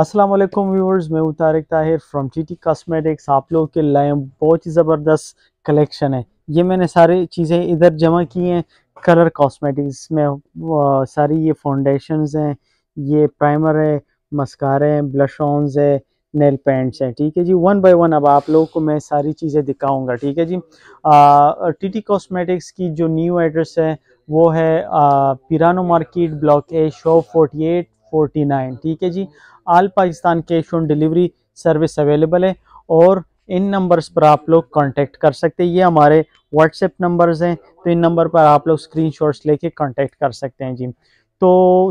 Aslam viewers viewers मैं हूँ Tariq Tahir from T cosmetics आप लोगों के लाए बहुत ही ज़बरदस्त कलेक्शन है ये मैंने सारी चीज़ें इधर जमा की हैं कलर कॉस्मेटिक्स में सारी ये फाउंडेशंस हैं ये प्राइमर है मस्कारे हैं ब्लश है नेल पेंट्स हैं ठीक है जी वन बाय वन अब आप लोगों को मैं सारी चीज़ें दिखाऊंगा ठीक है जी टी टी कॉस्मेटिक्स की जो न्यू एड्रेस है वो है पिरानो market block A shop forty eight forty nine ठीक है जी all Pakistan cash on delivery service available है और इन नंबर्स पर आप लोग कांटेक्ट कर सकते हैं ये हमारे व्हाट्सएप नंबर्स हैं तो इन नंबर पर आप लोग स्क्रीनशॉट्स लेके कांटेक्ट कर सकते हैं जी तो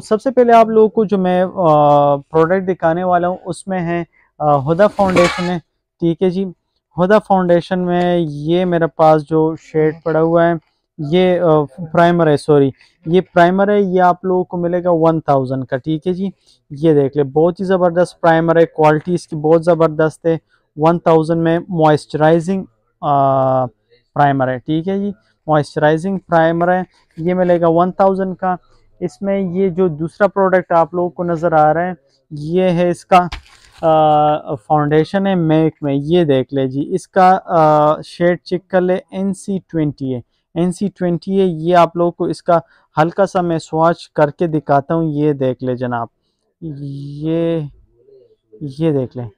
सबसे पहले आप लोगों को जो मैं प्रोडक्ट दिखाने वाला हूँ उसमें है हुदा फाउंडेशन है ठीक है जी हुदा फाउंडेशन में ये मेरे पास जो शेड पड़ा हुआ है ये प्राइमर है सॉरी ये प्राइमर है ये आप लोगों को मिलेगा वन थाउजेंड का ठीक है जी ये देख ले बहुत ही ज़बरदस्त प्राइमर है क्वालिटी इसकी बहुत ज़बरदस्त है वन थाउजेंड में मॉइस्चराइजिंग प्राइमर है ठीक है जी मॉइस्चराइजिंग प्राइमर है ये मिलेगा वन थाउजेंड का इसमें ये जो दूसरा प्रोडक्ट आप लोगों को नज़र आ रहा है ये है इसका फाउंडेशन है मेक में ये देख ले जी इसका शेड चेक कर ले एन सी ट्वेंटी है एन सी ट्वेंटी है ये आप लोगों को इसका हल्का सा मैं स्वाच करके दिखाता हूँ ये देख ले जनाब ये ये देख लें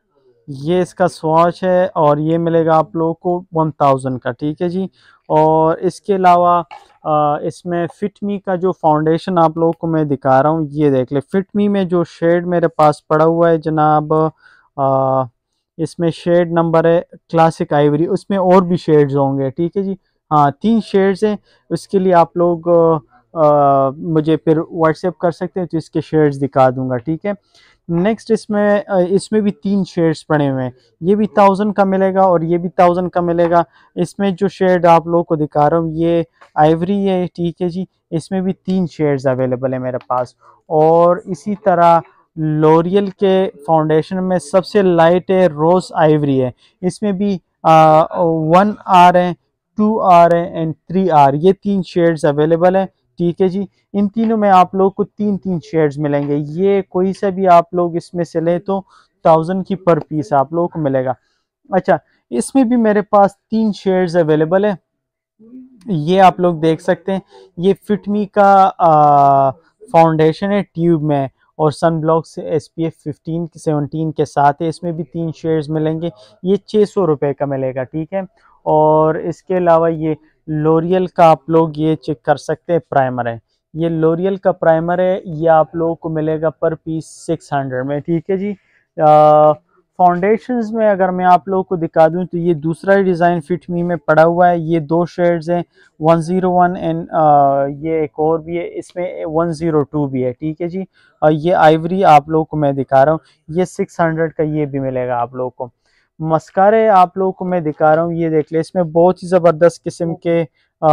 ये इसका स्वाच है और ये मिलेगा आप लोगों को वन थाउजेंड का ठीक है जी और इसके अलावा इसमें फिटमी का जो फाउंडेशन आप लोगों को मैं दिखा रहा हूँ ये देख ले फिटमी में जो शेड मेरे पास पड़ा हुआ है जनाब इसमें शेड नंबर है क्लासिक आइवरी उसमें और भी शेड्स होंगे ठीक है जी हाँ तीन शेयर्स हैं उसके लिए आप लोग आ, मुझे फिर व्हाट्सएप कर सकते हैं तो इसके शेयर्स दिखा दूंगा ठीक है नेक्स्ट इसमें इसमें भी तीन शेयर्स पड़े हुए हैं ये भी थाउजेंड का मिलेगा और ये भी थाउजेंड का मिलेगा इसमें जो शेयर आप लोगों को दिखा रहा हूँ ये आइवरी है ठीक है जी इसमें भी तीन शेयर्स अवेलेबल है मेरे पास और इसी तरह लोरियल के फाउंडेशन में सबसे लाइट है रोज़ आइवरी है इसमें भी आ, वन आर है टू आर है एंड थ्री आर ये तीन शेड्स अवेलेबल हैं ठीक है जी इन तीनों में आप लोग को तीन तीन शेड्स मिलेंगे ये कोई सा भी आप लोग इसमें से लें तो थाउजेंड की पर पीस आप लोगों को मिलेगा अच्छा इसमें भी मेरे पास तीन शेड्स अवेलेबल है ये आप लोग देख सकते हैं ये फिटमी का फाउंडेशन है ट्यूब में और सन ब्लॉक से S P F fifteen seventeen के साथ है इसमें भी तीन शेयर्स मिलेंगे ये छः सौ रुपये का मिलेगा ठीक है और इसके अलावा ये लोरियल का आप लोग ये चेक कर सकते हैं प्राइमर है ये लोरियल का प्राइमर है ये आप लोगों को मिलेगा पर पीस सिक्स हंड्रेड में ठीक है जी आ, फाउंडेशंस में अगर मैं आप लोगों को दिखा दूं तो ये दूसरा ही डिज़ाइन फिट मी में पड़ा हुआ है ये दो शेड्स हैं 101 एंड ये एक और भी है इसमें 102 भी है ठीक है जी और ये आइवरी आप लोगों को मैं दिखा रहा हूँ ये 600 का ये भी मिलेगा आप लोगों को मस्कारे आप लोगों को मैं दिखा रहा हूँ ये देख ले इसमें बहुत ही ज़बरदस्त किस्म के आ,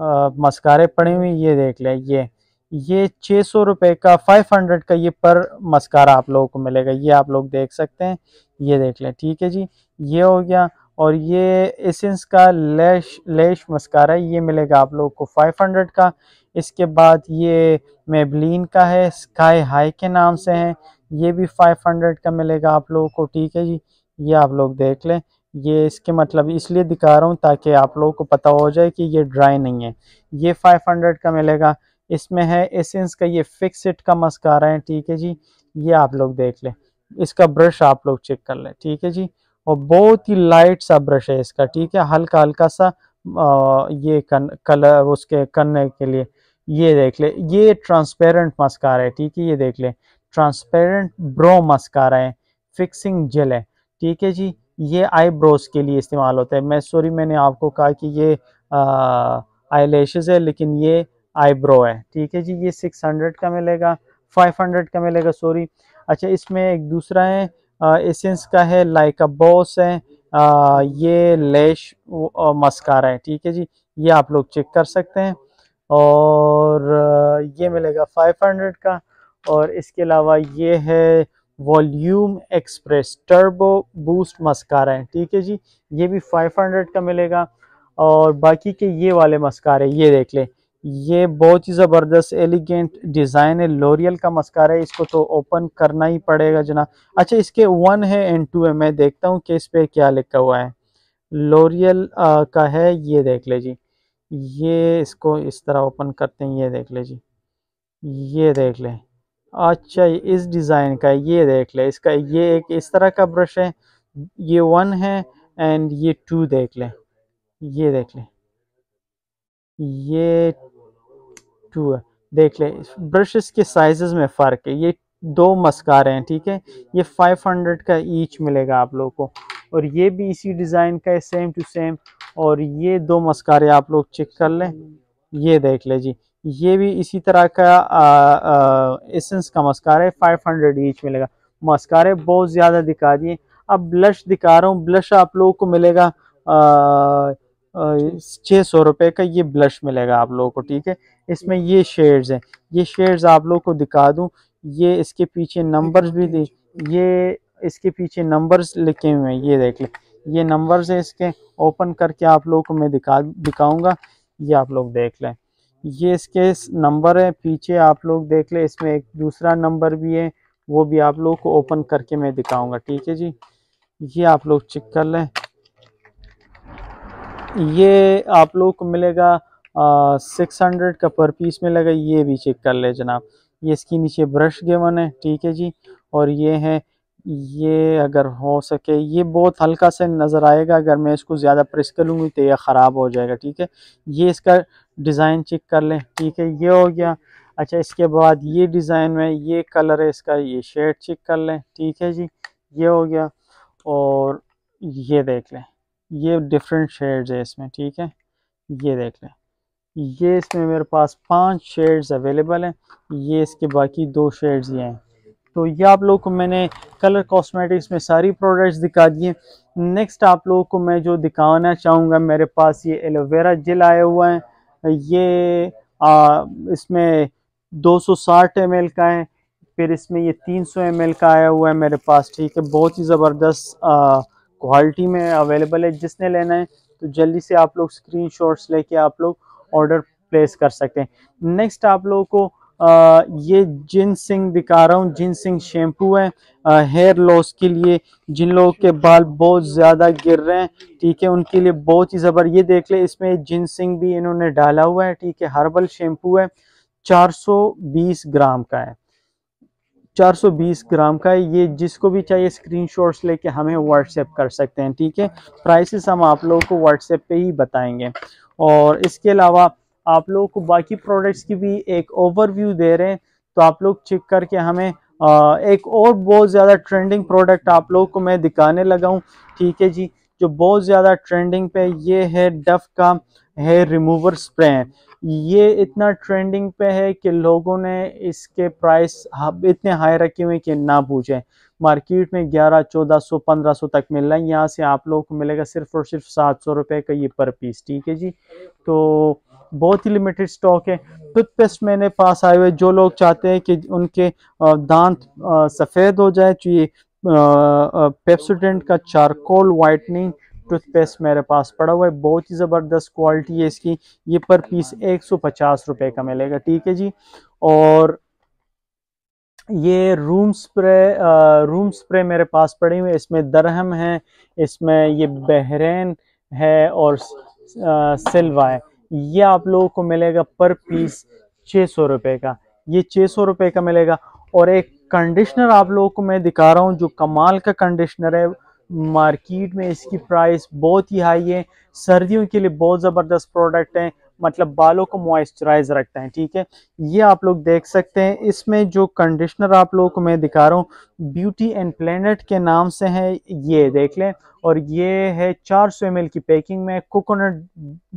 आ, मस्कारे पड़े हुए ये देख लें ये ये छः सौ रुपये का फाइव हंड्रेड का ये पर मस्कारा आप लोगों को मिलेगा ये आप लोग देख सकते हैं ये देख लें ठीक है जी ये हो गया और ये एसेंस का लेश लेश मस्कारा ये मिलेगा आप लोगों को फाइव हंड्रेड का इसके बाद ये मेबलिन का है स्काई हाई के नाम से है ये भी फाइव हंड्रेड का मिलेगा आप लोगों को ठीक है जी ये आप लोग देख लें ये इसके मतलब इसलिए दिखा रहा हूँ ताकि आप लोगों को पता हो जाए कि ये ड्राई नहीं है ये फाइव हंड्रेड का मिलेगा इसमें है एसेंस का ये इट का मस्कारा है ठीक है जी ये आप लोग देख लें इसका ब्रश आप लोग चेक कर लें ठीक है जी और बहुत ही लाइट सा ब्रश है इसका ठीक है हल्का हल्का सा आ, ये कन कलर उसके करने के लिए ये देख ले ये ट्रांसपेरेंट मस्कारा है ठीक है ये देख ले ट्रांसपेरेंट ब्रो मस्कारा है फिक्सिंग जेल है ठीक है जी ये आईब्रोज के लिए इस्तेमाल होता है मैं सॉरी मैंने आपको कहा कि ये आई है लेकिन ये आईब्रो है ठीक है जी ये सिक्स हंड्रेड का मिलेगा फाइव हंड्रेड का मिलेगा सॉरी अच्छा इसमें एक दूसरा है एसेंस का है लाइक बॉस है आ, ये लेश मस्कारा है ठीक है जी ये आप लोग चेक कर सकते हैं और ये मिलेगा 500 का और इसके अलावा ये है volume express turbo boost mascara है ठीक है जी ये भी 500 का मिलेगा और बाकी के ये वाले मस्कारे ये देख लें ये बहुत ही ज़बरदस्त एलिगेंट डिज़ाइन है लोरियल का मस्कारा है इसको तो ओपन करना ही पड़ेगा जना अच्छा इसके वन है एंड टू है मैं देखता हूँ कि इस पर क्या लिखा हुआ है लोरियल का है ये देख ले जी ये इसको इस तरह ओपन करते हैं ये देख ले जी ये देख लें अच्छा ये इस डिज़ाइन का ये देख ले इसका ये एक इस तरह का ब्रश है ये वन है एंड ये टू देख लें ये देख लें ये टू है देख ले ब्रशेस के साइजेस में फ़र्क है ये दो मस्कार हैं ठीक है ये 500 का ईच मिलेगा आप लोग को और ये भी इसी डिज़ाइन का है सेम टू सेम और ये दो मस्कारे आप लोग चेक कर लें ये देख ले जी ये भी इसी तरह का एसेंस का मस्कार है 500 ईच मिलेगा मस्कारे बहुत ज़्यादा दिखा दिए अब ब्लश दिखा रहा हूँ ब्लश आप लोगों को मिलेगा आ, छः सौ रुपये का ये ब्लश मिलेगा आप लोगों को ठीक है इसमें ये शेड्स हैं ये शेड्स आप लोगों को दिखा दूँ ये इसके पीछे नंबर्स भी दे ये इसके पीछे नंबर्स लिखे हुए हैं ये देख लें ये नंबर्स है इसके ओपन करके आप लोगों को मैं दिखा दिखाऊँगा ये आप लोग देख लें ये इसके नंबर है पीछे आप लोग देख लें इसमें एक दूसरा नंबर भी है वो भी आप लोगों को ओपन करके मैं दिखाऊंगा ठीक है जी ये आप लोग चेक कर लें ये आप लोग को मिलेगा सिक्स हंड्रेड का पर पीस मिलेगा ये भी चेक कर ले जनाब ये इसकी नीचे ब्रश गेवन है ठीक है जी और ये है ये अगर हो सके ये बहुत हल्का से नज़र आएगा अगर मैं इसको ज़्यादा प्रेस कर लूँगी तो यह ख़राब हो जाएगा ठीक है ये इसका डिज़ाइन चेक कर लें ठीक है ये हो गया अच्छा इसके बाद ये डिज़ाइन में ये कलर है इसका ये शेड चेक कर लें ठीक है जी ये हो गया और ये देख लें ये डिफरेंट शेड्स है इसमें ठीक है ये देख लें ये इसमें मेरे पास पांच शेड्स अवेलेबल हैं ये इसके बाकी दो शेड्स ये हैं तो ये आप लोगों को मैंने कलर कॉस्मेटिक्स में सारी प्रोडक्ट्स दिखा दिए नेक्स्ट आप लोगों को मैं जो दिखाना चाहूँगा मेरे पास ये एलोवेरा जेल आया हुआ है ये आ, इसमें 260 ml का है फिर इसमें ये 300 ml का आया हुआ है मेरे पास ठीक है बहुत ही ज़बरदस्त क्वालिटी में अवेलेबल है जिसने लेना है तो जल्दी से आप लोग स्क्रीन शॉट्स लेके आप लोग ऑर्डर प्लेस कर सकते हैं नेक्स्ट आप लोगों को आ, ये जिन सिंह दिखा रहा हूँ जिन सिंह शैम्पू है आ, हेयर लॉस के लिए जिन लोगों के बाल बहुत ज़्यादा गिर रहे हैं ठीक है उनके लिए बहुत ही ज़बर ये देख ले इसमें जिन सिंह भी इन्होंने डाला हुआ है ठीक है हर्बल शैम्पू है 420 ग्राम का है 420 ग्राम का है ये जिसको भी चाहिए स्क्रीनशॉट्स लेके हमें व्हाट्सएप कर सकते हैं ठीक है प्राइसेस हम आप लोगों को व्हाट्सएप पे ही बताएंगे और इसके अलावा आप लोगों को बाकी प्रोडक्ट्स की भी एक ओवरव्यू दे रहे हैं तो आप लोग चेक करके हमें एक और बहुत ज़्यादा ट्रेंडिंग प्रोडक्ट आप लोगों को मैं दिखाने लगा हूँ ठीक है जी जो बहुत ज़्यादा ट्रेंडिंग पे ये है डफ का हेयर रिमूवर स्प्रे ये इतना ट्रेंडिंग पे है कि लोगों ने इसके प्राइस हाँ, इतने हाई रखे हुए कि ना पूछें मार्केट में 11, 1400, 1500 तक मिल रहा है यहाँ से आप लोगों को मिलेगा सिर्फ और सिर्फ सात सौ रुपये का ये पर पीस ठीक है जी तो बहुत ही लिमिटेड स्टॉक है टूथपेस्ट मैंने पास आए हुए जो लोग चाहते हैं कि उनके दांत सफ़ेद हो जाए तो ये पेप्सोडेंट का चारकोल वाइटनिंग टूथपेस्ट मेरे पास पड़ा हुआ है बहुत ही ज़बरदस्त क्वालिटी है इसकी ये पर पीस एक सौ पचास रुपये का मिलेगा ठीक है जी और ये रूम स्प्रे आ, रूम स्प्रे मेरे पास पड़े हुए इसमें दरहम है इसमें ये बहरेन है और आ, सिल्वा है ये आप लोगों को मिलेगा पर पीस छः सौ रुपये का ये छः सौ रुपये का मिलेगा और एक कंडीशनर आप लोगों को मैं दिखा रहा हूँ जो कमाल का कंडीशनर है मार्केट में इसकी प्राइस बहुत ही हाई है सर्दियों के लिए बहुत ज़बरदस्त प्रोडक्ट है मतलब बालों को मॉइस्चराइज रखता है ठीक है ये आप लोग देख सकते हैं इसमें जो कंडीशनर आप लोगों को मैं दिखा रहा हूँ ब्यूटी एंड प्लेनेट के नाम से है ये देख लें और ये है 400 सौ की पैकिंग में कोकोनट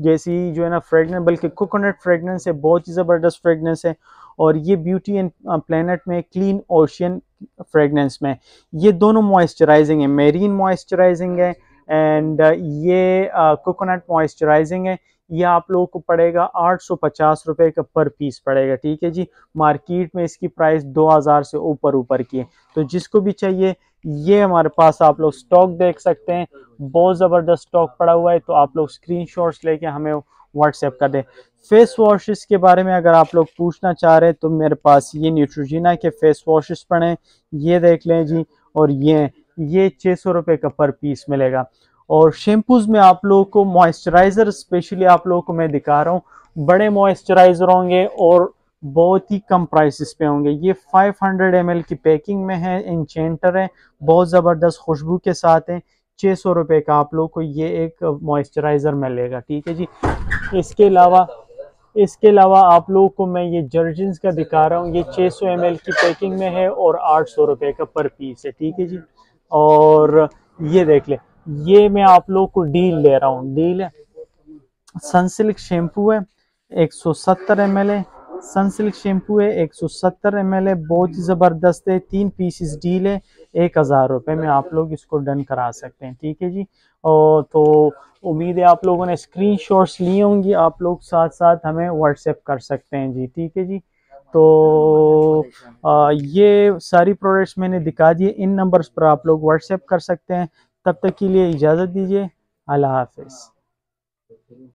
जैसी जो है ना फ्रेगनेंस बल्कि कोकोनट फ्रेगनेंस है बहुत ही ज़बरदस्त फ्रेगनेंस है और ये ब्यूटी एंड प्लानट में क्लीन ओशियन फ्रेगनेंस में ये दोनों मॉइस्चराइजिंग है मेरीन मॉइस्चराइजिंग है एंड ये कोकोनट uh, मॉइस्चराइजिंग है ये आप लोगों को पड़ेगा 850 रुपए का पर पीस पड़ेगा ठीक है जी मार्केट में इसकी प्राइस 2000 से ऊपर ऊपर की है तो जिसको भी चाहिए ये हमारे पास आप लोग स्टॉक देख सकते हैं बहुत ज़बरदस्त स्टॉक पड़ा हुआ है तो आप लोग स्क्रीनशॉट्स लेके हमें व्हाट्सएप कर दें फेस वॉशेस के बारे में अगर आप लोग पूछना चाह रहे हैं तो मेरे पास ये न्यूट्रोजीना के फेस वॉशेस पड़े ये देख लें जी और ये ये छः सौ रुपये का पर पीस मिलेगा और शैम्पूज़ में आप लोगों को मॉइस्चराइज़र स्पेशली आप लोगों को मैं दिखा रहा हूँ बड़े मॉइस्चराइज़र होंगे और बहुत ही कम प्राइसेस पे होंगे ये 500 एम की पैकिंग में है इंचेंटर है बहुत ज़बरदस्त खुशबू के साथ हैं छः सौ रुपये का आप लोगों को ये एक मॉइस्चराइज़र मिलेगा ठीक है जी इसके अलावा इसके अलावा आप लोगों को मैं ये जर्जिनस का दिखा रहा हूँ ये 600 सौ की पैकिंग में है और आठ सौ रुपये का पर पीस है ठीक है जी और ये देख ले ये मैं आप लोग को डील ले रहा हूँ डील है सनसिल्क शैम्पू है 170 सौ सत्तर एम एल है सनसिल्क शैम्पू है 170 सौ सत्तर एम एल है बहुत ही ज़बरदस्त है तीन पीसीस डील है एक हज़ार रुपये में आप लोग इसको डन करा सकते हैं ठीक है जी और तो उम्मीद है आप लोगों ने स्क्रीन शॉट्स लिए होंगी आप लोग साथ साथ हमें व्हाट्सएप कर सकते हैं जी ठीक है जी तो आ, ये सारी प्रोडक्ट्स मैंने दिखा दिए इन नंबर्स पर आप लोग व्हाट्सएप कर सकते हैं तब तक के लिए इजाज़त दीजिए अल्लाह हाफिज़